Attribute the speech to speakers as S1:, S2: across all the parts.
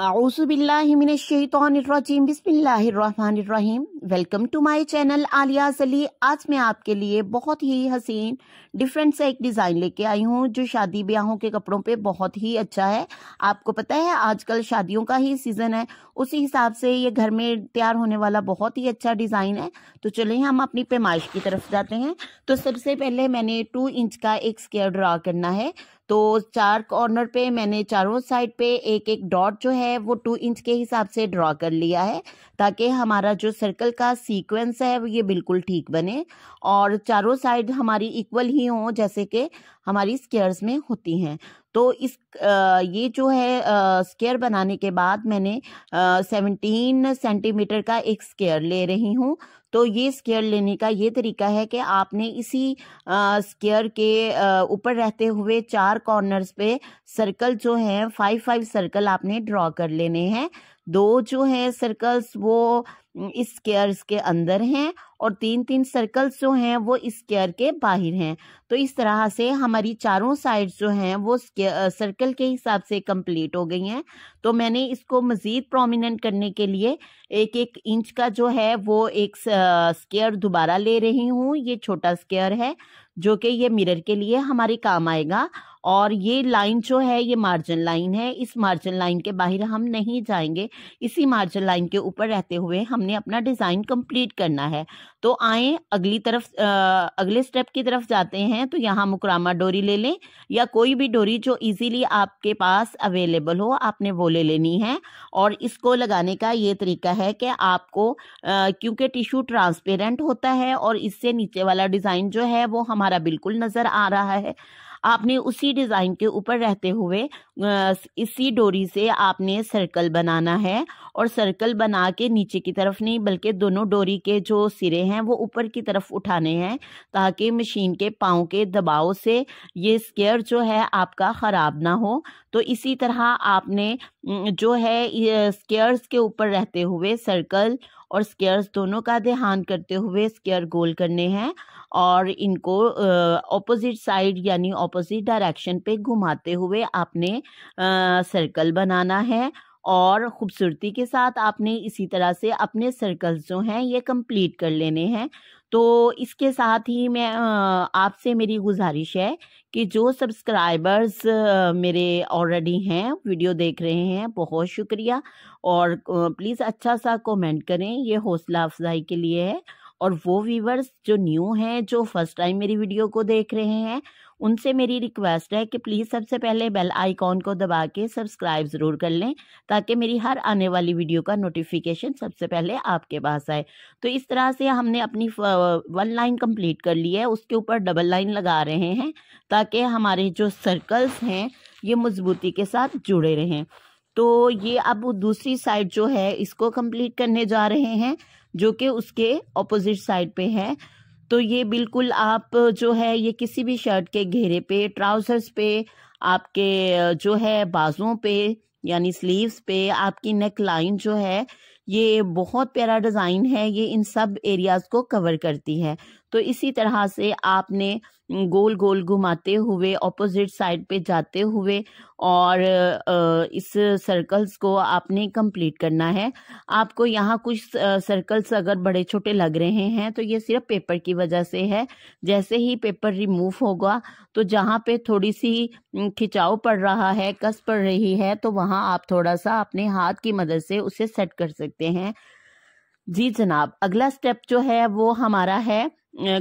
S1: बिस्मिल्लाहिर्रहमानिर्रहीम welcome to my channel Aliya सली आज मैं आपके लिए बहुत ही हसीन डिफरेंट सा एक डिज़ाइन लेके आई हूँ जो शादी ब्याहों के कपड़ों पे बहुत ही अच्छा है आपको पता है आजकल शादियों का ही सीज़न है उसी हिसाब से ये घर में तैयार होने वाला बहुत ही अच्छा डिज़ाइन है तो चलिए हम अपनी पेमाइश की तरफ जाते हैं तो सबसे पहले मैंने टू इंच का एक स्केयर ड्रा करना है तो चार कॉर्नर पे मैंने चारों साइड पे एक एक डॉट जो है वो टू इंच के हिसाब से ड्रॉ कर लिया है ताकि हमारा जो सर्कल का सीक्वेंस है ये बिल्कुल ठीक बने और चारों साइड हमारी इक्वल ही हो जैसे कि हमारी स्केयर्स में होती हैं तो इस ये जो है स्केयर बनाने के बाद मैंने सेवनटीन सेंटीमीटर का एक स्केयर ले रही हूँ तो ये स्केयर लेने का ये तरीका है कि आपने इसी स्केयर के ऊपर रहते हुए चार कॉर्नर्स पे सर्कल जो हैं फाइव फाइव सर्कल आपने ड्रॉ कर लेने हैं दो जो हैं सर्कल्स वो इस स्केयर के अंदर हैं और तीन तीन सर्कल्स जो हैं वो इस स्केयर के बाहर हैं तो इस तरह से हमारी चारों साइड जो हैं वो सर्कल के हिसाब से कंप्लीट हो गई हैं तो मैंने इसको मज़ीद प्रोमिनेंट करने के लिए एक एक इंच का जो है वो एक स्केयर दोबारा ले रही हूँ ये छोटा स्केयर है जो कि ये मिरर के लिए हमारे काम आएगा और ये लाइन जो है ये मार्जिन लाइन है इस मार्जिन लाइन के बाहर हम नहीं जाएंगे इसी मार्जिन लाइन के ऊपर रहते हुए हम हमने अपना डिज़ाइन कंप्लीट करना है तो आए अगली तरफ आ, अगले स्टेप की तरफ जाते हैं तो यहाँ मुकरामा डोरी ले लें या कोई भी डोरी जो इजीली आपके पास अवेलेबल हो आपने वो ले लेनी है और इसको लगाने का ये तरीका है कि आपको क्योंकि टिश्यू ट्रांसपेरेंट होता है और इससे नीचे वाला डिज़ाइन जो है वो हमारा बिल्कुल नज़र आ रहा है आपने उसी डिज़ाइन के ऊपर रहते हुए इसी डोरी से आपने सर्कल बनाना है और सर्कल बना के नीचे की तरफ नहीं बल्कि दोनों डोरी के जो सिरे हैं वो ऊपर की तरफ उठाने हैं ताकि मशीन के पाँव के दबाव से ये स्केयर जो है आपका ख़राब ना हो तो इसी तरह आपने जो है स्केयर्स के ऊपर रहते हुए सर्कल और स्केयर्स दोनों का ध्यान करते हुए स्केयर गोल करने हैं और इनको ऑपोजिट साइड यानी ऑपोजिट डायरेक्शन पे घुमाते हुए आपने आ, सर्कल बनाना है और ख़ूबसूरती के साथ आपने इसी तरह से अपने सर्कल्स जो हैं ये कंप्लीट कर लेने हैं तो इसके साथ ही मैं आपसे मेरी गुजारिश है कि जो सब्सक्राइबर्स मेरे ऑलरेडी हैं वीडियो देख रहे हैं बहुत शुक्रिया और प्लीज़ अच्छा सा कमेंट करें ये हौसला अफजाई के लिए है और वो व्यूवर्स जो न्यू हैं जो फर्स्ट टाइम मेरी वीडियो को देख रहे हैं उनसे मेरी रिक्वेस्ट है कि प्लीज़ सबसे पहले बेल आइकॉन को दबा के सब्सक्राइब ज़रूर कर लें ताकि मेरी हर आने वाली वीडियो का नोटिफिकेशन सबसे पहले आपके पास आए तो इस तरह से हमने अपनी वन लाइन कंप्लीट कर ली है उसके ऊपर डबल लाइन लगा रहे हैं ताकि हमारे जो सर्कल्स हैं ये मजबूती के साथ जुड़े रहें तो ये अब दूसरी साइड जो है इसको कम्प्लीट करने जा रहे हैं जो कि उसके ऑपोजिट साइड पे है तो ये बिल्कुल आप जो है ये किसी भी शर्ट के घेरे पे ट्राउजर्स पे आपके जो है बाजुओं पे यानी स्लीव्स पे आपकी नेक लाइन जो है ये बहुत प्यारा डिज़ाइन है ये इन सब एरियाज़ को कवर करती है तो इसी तरह से आपने गोल गोल घुमाते हुए ऑपोजिट साइड पे जाते हुए और इस सर्कल्स को आपने कंप्लीट करना है आपको यहाँ कुछ सर्कल्स अगर बड़े छोटे लग रहे हैं तो ये सिर्फ पेपर की वजह से है जैसे ही पेपर रिमूव होगा तो जहाँ पे थोड़ी सी खिंचाव पड़ रहा है कस पड़ रही है तो वहाँ आप थोड़ा सा अपने हाथ की मदद से उसे सेट कर सकते हैं जी जनाब अगला स्टेप जो है वो हमारा है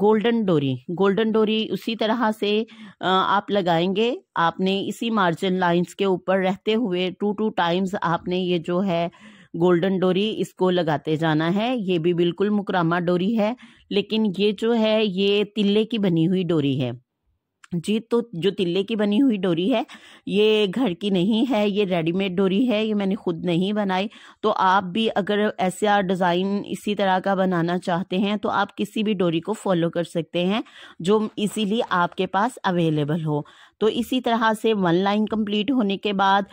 S1: गोल्डन डोरी गोल्डन डोरी उसी तरह से आप लगाएंगे आपने इसी मार्जिन लाइंस के ऊपर रहते हुए टू टू टाइम्स आपने ये जो है गोल्डन डोरी इसको लगाते जाना है ये भी बिल्कुल मुकरामा डोरी है लेकिन ये जो है ये तिल्ले की बनी हुई डोरी है जी तो जो तिल्ले की बनी हुई डोरी है ये घर की नहीं है ये रेडीमेड डोरी है ये मैंने खुद नहीं बनाई तो आप भी अगर ऐसा डिज़ाइन इसी तरह का बनाना चाहते हैं तो आप किसी भी डोरी को फॉलो कर सकते हैं जो इजीली आपके पास अवेलेबल हो तो इसी तरह से वन लाइन कंप्लीट होने के बाद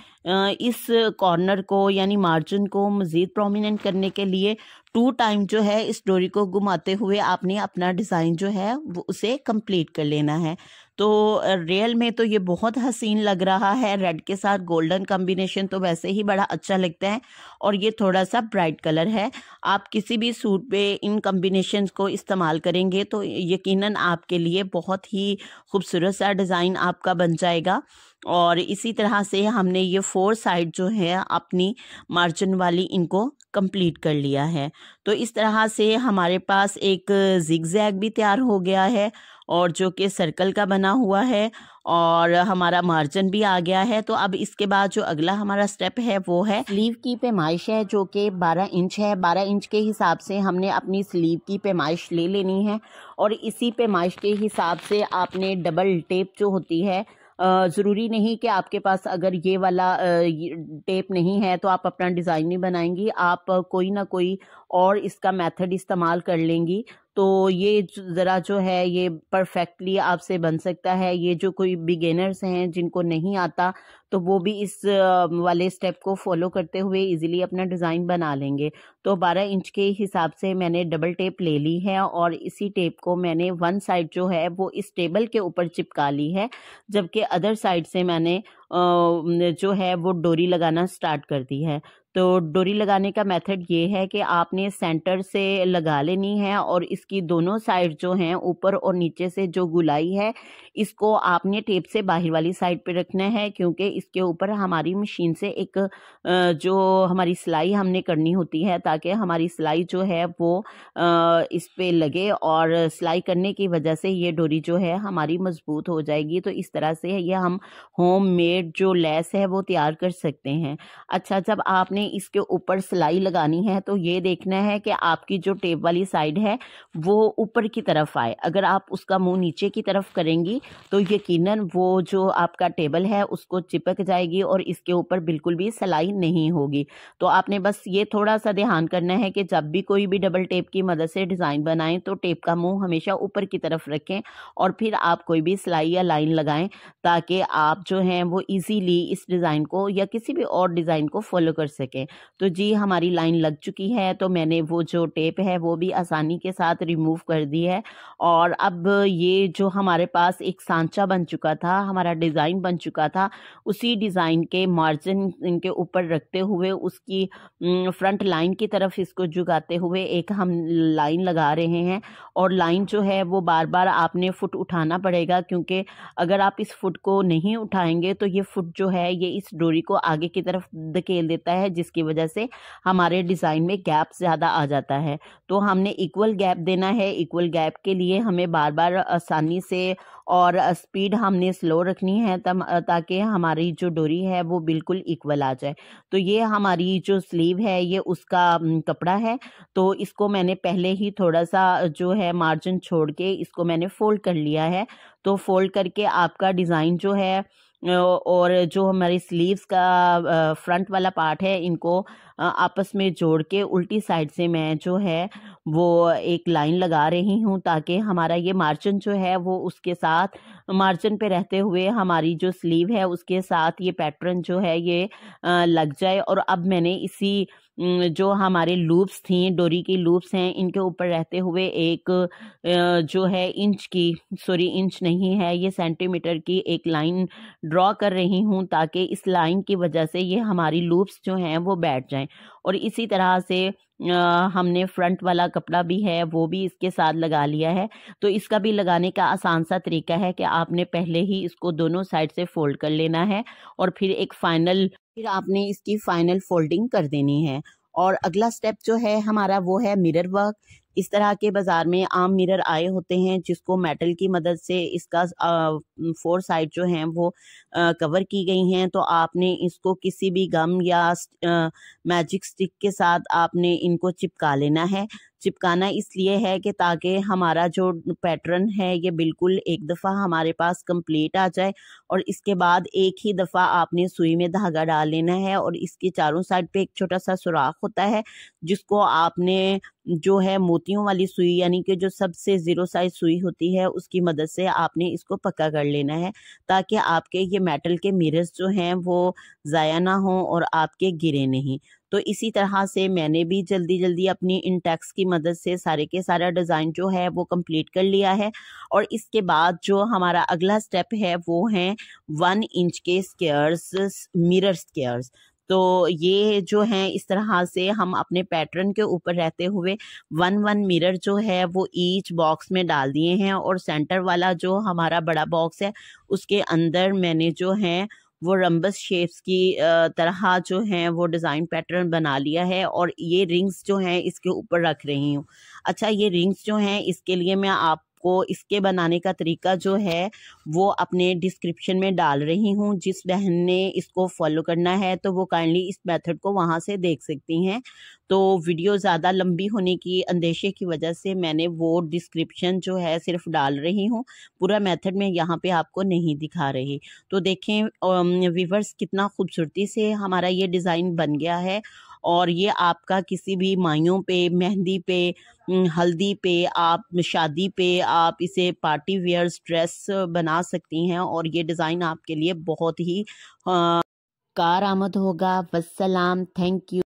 S1: इस कॉर्नर को यानी मार्जिन को मज़ीद प्रोमिनेंट करने के लिए टू टाइम जो है इस डोरी को घुमाते हुए आपने अपना डिज़ाइन जो है वो उसे कंप्लीट कर लेना है तो रियल में तो ये बहुत हसीन लग रहा है रेड के साथ गोल्डन कम्बिनेशन तो वैसे ही बड़ा अच्छा लगता है और ये थोड़ा सा ब्राइट कलर है आप किसी भी सूट पे इन कम्बिनेशन को इस्तेमाल करेंगे तो यकीनन आपके लिए बहुत ही खूबसूरत सा डिज़ाइन आपका बन जाएगा और इसी तरह से हमने ये फोर साइड जो है अपनी मार्जिन वाली इनको कंप्लीट कर लिया है तो इस तरह से हमारे पास एक जिग जैग भी तैयार हो गया है और जो कि सर्कल का बना हुआ है और हमारा मार्जिन भी आ गया है तो अब इसके बाद जो अगला हमारा स्टेप है वो है स्लीव की पैमाइश है जो कि 12 इंच है 12 इंच के हिसाब से हमने अपनी स्लीव की पैमाइश ले लेनी है और इसी पैमाइश के हिसाब से आपने डबल टेप जो होती है ज़रूरी नहीं कि आपके पास अगर ये वाला टेप नहीं है तो आप अपना डिज़ाइन नहीं बनाएंगी आप कोई ना कोई और इसका मेथड इस्तेमाल कर लेंगी तो ये ज़रा जो है ये परफेक्टली आपसे बन सकता है ये जो कोई बिगेनर्स हैं जिनको नहीं आता तो वो भी इस वाले स्टेप को फॉलो करते हुए इजीली अपना डिज़ाइन बना लेंगे तो 12 इंच के हिसाब से मैंने डबल टेप ले ली है और इसी टेप को मैंने वन साइड जो है वो इस टेबल के ऊपर चिपका ली है जबकि अदर साइड से मैंने जो है वो डोरी लगाना स्टार्ट करती है तो डोरी लगाने का मेथड ये है कि आपने सेंटर से लगा लेनी है और इसकी दोनों साइड जो हैं ऊपर और नीचे से जो गुलाई है इसको आपने टेप से बाहर वाली साइड पे रखना है क्योंकि इसके ऊपर हमारी मशीन से एक जो हमारी सिलाई हमने करनी होती है ताकि हमारी सिलाई जो है वो इस पर लगे और सिलाई करने की वजह से ये डोरी जो है हमारी मजबूत हो जाएगी तो इस तरह से यह हम होम मेड जो लेस है वो तैयार कर सकते हैं अच्छा जब आपने इसके ऊपर सिलाई लगानी है तो ये देखना है कि आपकी जो टेप वाली साइड है वो ऊपर की तरफ आए अगर आप उसका मुंह नीचे की तरफ करेंगी तो यकीनन वो जो आपका टेबल है उसको चिपक जाएगी और इसके ऊपर बिल्कुल भी सिलाई नहीं होगी तो आपने बस ये थोड़ा सा ध्यान करना है कि जब भी कोई भी डबल टेप की मदद से डिज़ाइन बनाएं तो टेप का मुंह हमेशा ऊपर की तरफ रखें और फिर आप कोई भी सिलाई या लाइन लगाएं ताकि आप जो हैं वो इजीली इस डिज़ाइन को या किसी भी और डिज़ाइन को फॉलो कर सकें तो जी हमारी लाइन लग चुकी है तो मैंने वो जो टेप है वो भी आसानी के साथ रिमूव कर दी है और अब ये जो हमारे पास एक सांचा बन चुका था हमारा डिज़ाइन बन चुका था उसी डिज़ाइन के मार्जिन के ऊपर रखते हुए उसकी फ्रंट लाइन की तरफ इसको जुगाते हुए एक हम लाइन लगा रहे हैं और लाइन जो है वो बार बार आपने फुट उठाना पड़ेगा क्योंकि अगर आप इस फुट को नहीं उठाएंगे तो ये फुट जो है ये इस डोरी को आगे की तरफ धकेल देता है जिसकी वजह से हमारे डिज़ाइन में गैप ज़्यादा आ जाता है तो हमने इक्वल गैप देना है इक्वल गैप के लिए हमें बार बार आसानी से और स्पीड हमने स्लो रखनी है तब ताकि हमारी जो डोरी है वो बिल्कुल इक्वल आ जाए तो ये हमारी जो स्लीव है ये उसका कपड़ा है तो इसको मैंने पहले ही थोड़ा सा जो है मार्जिन छोड़ के इसको मैंने फ़ोल्ड कर लिया है तो फ़ोल्ड करके आपका डिज़ाइन जो है और जो हमारी स्लीव्स का फ्रंट वाला पार्ट है इनको आपस में जोड़ के उल्टी साइड से मैं जो है वो एक लाइन लगा रही हूँ ताकि हमारा ये मार्जिन जो है वो उसके साथ मार्जिन पे रहते हुए हमारी जो स्लीव है उसके साथ ये पैटर्न जो है ये लग जाए और अब मैंने इसी जो हमारे लूप्स थी डोरी की लूप्स हैं इनके ऊपर रहते हुए एक जो है इंच की सॉरी इंच नहीं है ये सेंटीमीटर की एक लाइन ड्रॉ कर रही हूँ ताकि इस लाइन की वजह से ये हमारी लूप्स जो हैं वो बैठ जाएं और इसी तरह से हमने फ्रंट वाला कपड़ा भी है वो भी इसके साथ लगा लिया है तो इसका भी लगाने का आसान सा तरीका है कि आपने पहले ही इसको दोनों साइड से फोल्ड कर लेना है और फिर एक फाइनल फिर आपने इसकी फाइनल फोल्डिंग कर देनी है और अगला स्टेप जो है हमारा वो है मिरर वर्क इस तरह के बाज़ार में आम मिरर आए होते हैं जिसको मेटल की मदद से इसका फोर साइड जो हैं वो कवर की गई हैं तो आपने इसको किसी भी गम या मैजिक स्टिक के साथ आपने इनको चिपका लेना है चिपकाना इसलिए है कि ताकि हमारा जो पैटर्न है ये बिल्कुल एक दफ़ा हमारे पास कंप्लीट आ जाए और इसके बाद एक ही दफ़ा आपने सुई में धागा डाल लेना है और इसके चारों साइड पे एक छोटा सा सुराख होता है जिसको आपने जो है मोतियों वाली सुई यानी कि जो सबसे ज़ीरो साइज सुई होती है उसकी मदद से आपने इसको पक्का कर लेना है ताकि आपके ये मेटल के मिरर्स जो हैं वो ज़ाया ना हों और आपके गिरे नहीं तो इसी तरह से मैंने भी जल्दी जल्दी अपनी इंटेक्स की मदद से सारे के सारा डिज़ाइन जो है वो कंप्लीट कर लिया है और इसके बाद जो हमारा अगला स्टेप है वो है वन इंच के स्केयर्स मिरर स्केयर्स तो ये जो है इस तरह से हम अपने पैटर्न के ऊपर रहते हुए वन वन मिरर जो है वो ईच बॉक्स में डाल दिए हैं और सेंटर वाला जो हमारा बड़ा बॉक्स है उसके अंदर मैंने जो है वो रम्बस शेप्स की तरह जो है वो डिज़ाइन पैटर्न बना लिया है और ये रिंग्स जो हैं इसके ऊपर रख रही हूँ अच्छा ये रिंग्स जो हैं इसके लिए मैं आप आपको इसके बनाने का तरीका जो है वो अपने डिस्क्रिप्शन में डाल रही हूँ जिस बहन ने इसको फॉलो करना है तो वो काइंडली इस मेथड को वहाँ से देख सकती हैं तो वीडियो ज़्यादा लंबी होने की अंदेशे की वजह से मैंने वो डिस्क्रिप्शन जो है सिर्फ डाल रही हूँ पूरा मेथड मैं यहाँ पे आपको नहीं दिखा रही तो देखें व्यूवर्स कितना खूबसूरती से हमारा ये डिज़ाइन बन गया है और ये आपका किसी भी माइयों पे मेहंदी पे हल्दी पे आप शादी पे आप इसे पार्टी वेयर ड्रेस बना सकती हैं और ये डिज़ाइन आपके लिए बहुत ही कार आमद होगा वसलाम थैंक यू